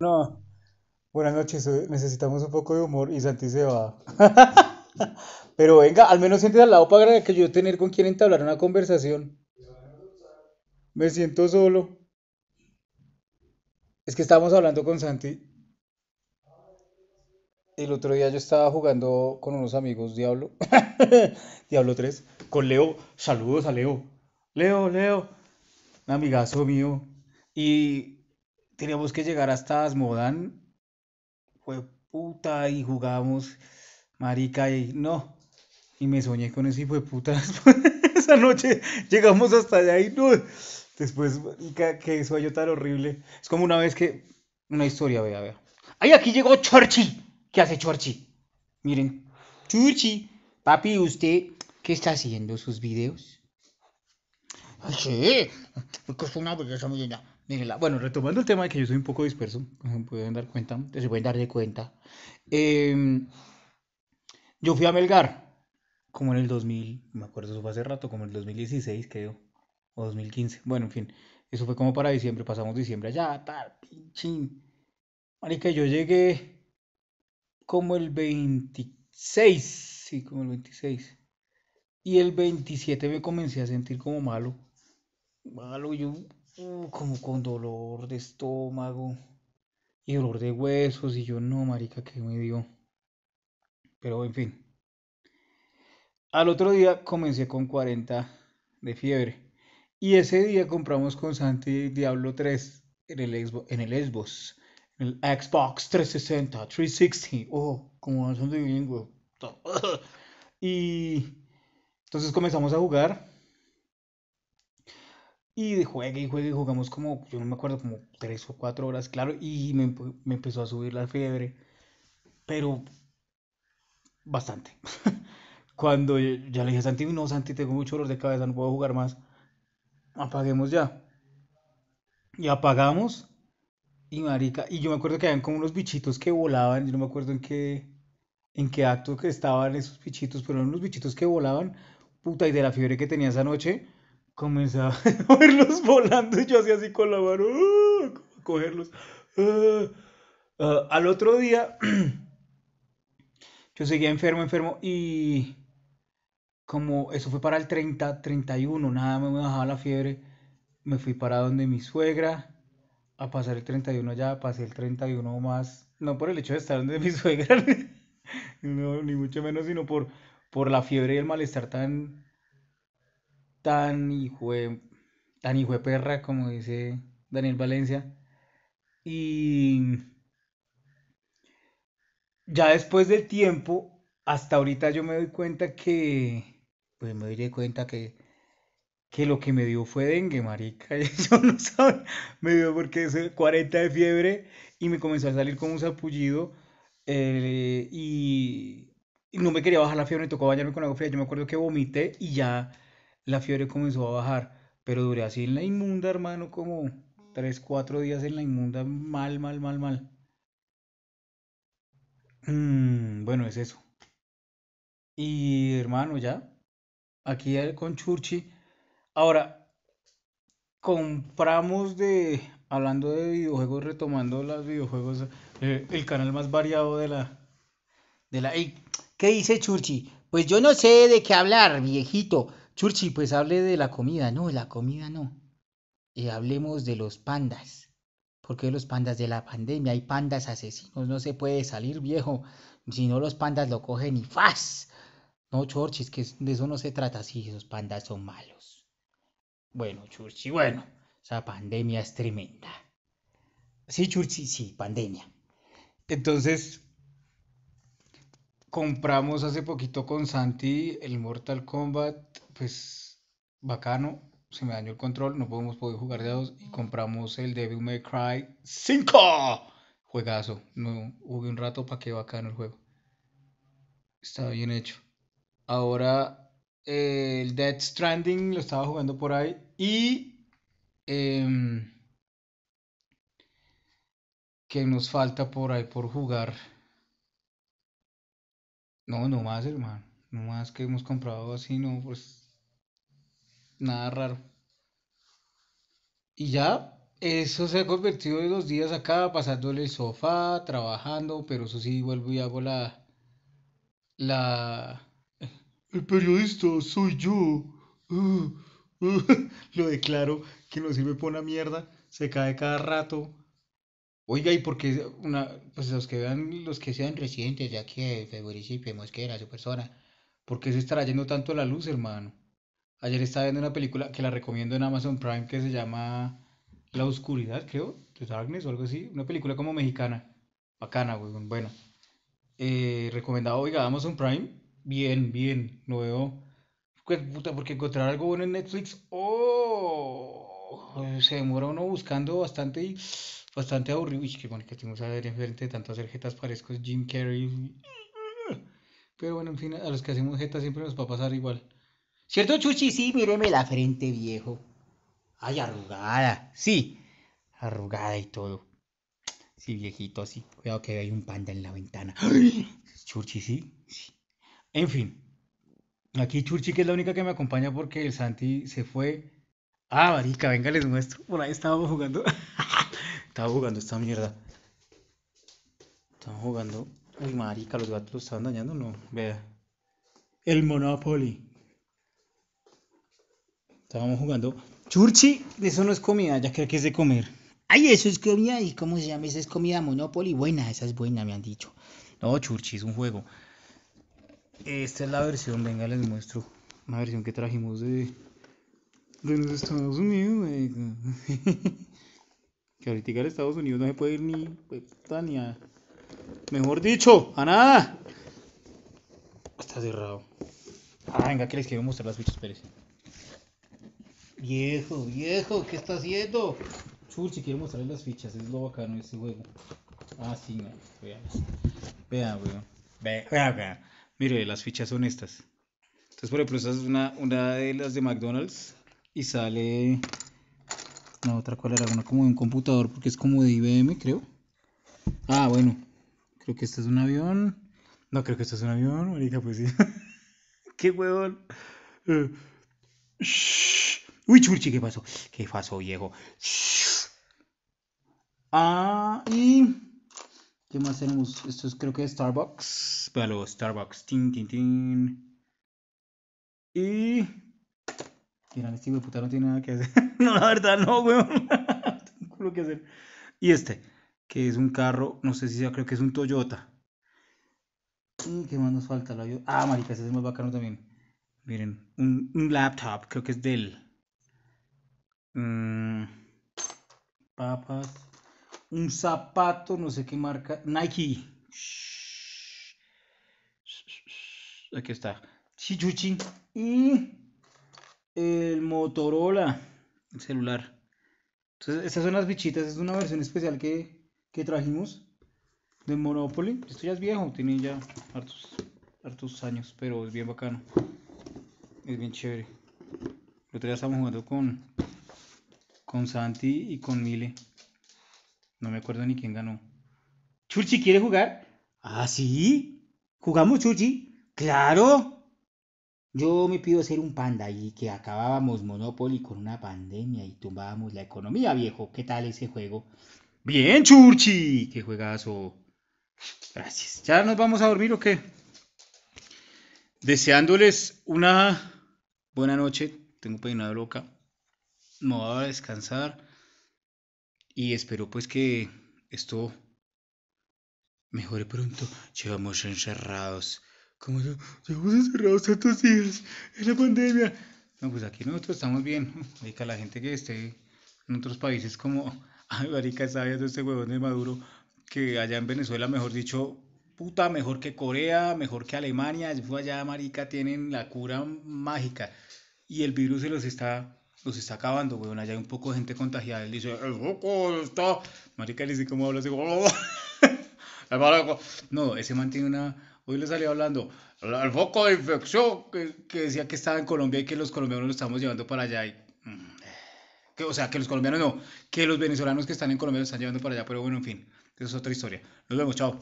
No, buenas noches, eh, necesitamos un poco de humor y Santi se va. Pero venga, al menos sientes al lado para que yo tener con quien entablar una conversación. Me siento solo. Es que estábamos hablando con Santi. El otro día yo estaba jugando con unos amigos Diablo. Diablo 3. Con Leo. Saludos a Leo. Leo, Leo. Un amigazo mío. Y teníamos que llegar hasta Asmodán. Fue puta y jugamos marica y no. Y me soñé con eso y fue puta. Esa noche llegamos hasta allá y no. Después, marica, qué sueño tan horrible. Es como una vez que una historia, vea, vea. ¡Ay, aquí llegó Chorchi! ¿Qué hace Chorchi? Miren. Chorchi, papi, ¿usted qué está haciendo sus videos? sí, me es una belleza muy linda bueno, retomando el tema de que yo soy un poco disperso, pueden dar cuenta, se pueden dar de cuenta. Em, yo fui a Melgar, como en el 2000, me acuerdo, eso fue hace rato, como en el 2016 creo, o 2015, bueno, en fin, eso fue como para diciembre, pasamos diciembre allá, tal, pinchín. Marica, yo llegué como el 26, sí, como el 26. Y el 27 me comencé a sentir como malo. Malo, yo Uh, como con dolor de estómago y dolor de huesos y yo no, marica, que me dio. Pero en fin. Al otro día comencé con 40 de fiebre. Y ese día compramos con Santi Diablo 3 en el Xbox, en el Xbox, el Xbox 360, 360. Oh, como son de Y entonces comenzamos a jugar y juegue y juegue y jugamos como, yo no me acuerdo, como tres o cuatro horas, claro, y me, empezó a subir la fiebre, pero bastante. Cuando ya le dije a Santi, no, Santi, tengo mucho dolor de cabeza, no puedo jugar más, apaguemos ya. Y apagamos, y marica, y yo me acuerdo que habían como unos bichitos que volaban, yo no me acuerdo en qué, en qué acto que estaban esos bichitos, pero eran unos bichitos que volaban, puta, y de la fiebre que tenía esa noche comenzaba a verlos volando y yo hacía así con la mano, uh, cogerlos. Uh, uh, al otro día, yo seguía enfermo, enfermo y como eso fue para el 30, 31, nada me bajaba la fiebre, me fui para donde mi suegra a pasar el 31 ya, pasé el 31 más, no por el hecho de estar donde mi suegra, no, ni mucho menos, sino por, por la fiebre y el malestar tan, tan hijo de, tan hijo de perra, como dice Daniel Valencia. Y ya después del tiempo, hasta ahorita yo me doy cuenta que, pues me doy cuenta que, que lo que me dio fue dengue, marica. Yo no sabía, me dio porque es 40 de fiebre y me comenzó a salir como un zapullido. Eh, y, y, no me quería bajar la fiebre, me tocó bañarme con agua fría. Yo me acuerdo que vomité y ya la fiebre comenzó a bajar, pero duré así en la inmunda, hermano, como 3, 4 días en la inmunda, mal, mal, mal, mal. Mm, bueno, es eso. Y hermano, ya, aquí con Churchi. Ahora, compramos de, hablando de videojuegos, retomando los videojuegos, eh, el canal más variado de la... De la ¿Qué dice Churchi? Pues yo no sé de qué hablar, viejito. Churchi, pues hable de la comida. No, la comida no. Y eh, hablemos de los pandas. Porque los pandas de la pandemia, hay pandas asesinos, no se puede salir viejo. Si no, los pandas lo cogen y ¡faz! No, Churchi, es que de eso no se trata. Si sí, esos pandas son malos. Bueno, Churchi, bueno, esa pandemia es tremenda. Sí, Churchi, sí, pandemia. Entonces, compramos hace poquito con Santi el Mortal Kombat, pues bacano, se me dañó el control, no podemos poder jugar de dos y compramos el Devil May Cry 5. Juegazo, no jugué un rato para que bacano el juego. Estaba bien hecho. Ahora el Dead Stranding lo estaba jugando por ahí y em, qué que nos falta por ahí por jugar no, no más, hermano. No más que hemos comprado así, no, pues nada raro. Y ya, eso se ha convertido en dos días acá, pasándole el sofá, trabajando, pero eso sí, vuelvo y hago la... La... El periodista soy yo. lo declaro que no sirve para una mierda, se cae cada rato, Oiga, y porque una, pues los que vean, los que sean residentes de aquí de municipio Mosquera, su persona, ¿por qué se está trayendo tanto la luz, hermano? Ayer estaba viendo una película que la recomiendo en Amazon Prime que se llama La Oscuridad, creo, de Darkness o algo así, una película como mexicana, bacana, güey, bueno. Eh, recomendado, oiga, Amazon Prime, bien, bien, nuevo veo, pues, puta, porque encontrar algo bueno en Netflix, oh, se demora uno buscando bastante y bastante aburrido. Uy, qué bueno que tengo ver enfrente de tanto hacer jetas parezco Jim Carrey. Pero bueno, en fin, a los que hacemos jetas siempre nos va a pasar igual. ¿Cierto, Chuchi? Sí, míreme la frente, viejo. Ay, arrugada. Sí, arrugada y todo. Sí, viejito, sí. Cuidado que hay un panda en la ventana. Chuchi, sí. En fin. Aquí Churchi, que es la única que me acompaña porque el Santi se fue. Ah, marica, venga, les muestro. Por ahí estábamos jugando. Estaba jugando esta mierda. Estaba jugando. Uy, marica, los gatos lo estaban dañando, no. Vea. El Monopoly. Estábamos jugando. Churchi, eso no es comida, ya creo que es de comer. Ay, eso es comida. ¿Y cómo se llama? Esa es comida Monopoly. Buena, esa es buena, me han dicho. No, Churchi, es un juego. Esta es la versión, venga, les muestro. Una versión que trajimos de, de los Estados Unidos. Que ahorita en Estados Unidos no se puede ir ni, pues, ni a, mejor dicho, a nada. Está cerrado. Ah, venga, que les quiero mostrar las fichas, Pérez. Viejo, viejo, ¿qué está haciendo? Chul, si quiero mostrarles las fichas, es lo bacano de este juego. Ah, sí, no, vean. Vean, weón. Vean, vean, Mire, las fichas son estas. Entonces, por ejemplo, es una, una de las de McDonald's y sale no, otra cual era una como de un computador porque es como de IBM, creo. Ah, bueno. Creo que este es un avión. No creo que este es un avión, marica, pues sí. Qué huevón. Eh, Uy, churchi, ¿qué pasó? ¿Qué pasó, viejo? Ah, y ¿qué más tenemos? Esto es creo que es Starbucks. Pero Starbucks, tin, tin, tin. Y Miren, este hijo de puta no tiene nada que hacer. no, la verdad, no, weón. Tengo culo que hacer. Y este, que es un carro, no sé si sea, creo que es un Toyota. ¿Qué más nos falta? Ah, marica, ese es más bacano también. Miren, un, un laptop, creo que es Dell. papas. Un zapato, no sé qué marca. Nike. Aquí está. Chichuchi. Y el Motorola, el celular. Entonces, estas son las bichitas, es una versión especial que, trajimos de Monopoly. Esto ya es viejo, tiene ya hartos, hartos años, pero es bien bacano. Es bien chévere. El otro día estábamos jugando con, con Santi y con Mile. No me acuerdo ni quién ganó. ¿Churchi quiere jugar? Ah, sí. ¿Jugamos, Churchi? Claro. Yo me pido ser un panda y que acabábamos Monopoly con una pandemia y tumbábamos la economía, viejo. ¿Qué tal ese juego? Bien, Churchi, qué juegazo. Gracias. ¿Ya nos vamos a dormir o qué? Deseándoles una buena noche. Tengo peinado loca. Me voy a descansar. Y espero pues que esto mejore pronto. Llevamos encerrados como yo, llevamos encerrados tantos días en la pandemia. No, pues aquí nosotros estamos bien. Marica, la gente que esté en otros países como, ay, marica, está viendo este huevón de Maduro, que allá en Venezuela, mejor dicho, puta, mejor que Corea, mejor que Alemania, allá, marica, tienen la cura mágica. Y el virus se los está, los está acabando, weón. Allá hay un poco de gente contagiada. Él dice, el loco está... Marica, le dice, ¿cómo habla así? no, ese man tiene una Hoy le salía hablando al foco de infección que, decía que estaba en Colombia y que los colombianos lo estamos llevando para allá. Y, mm, que, o sea, que los colombianos no, que los venezolanos que están en Colombia lo están llevando para allá, pero bueno, en fin, eso es otra historia. Nos vemos, chao.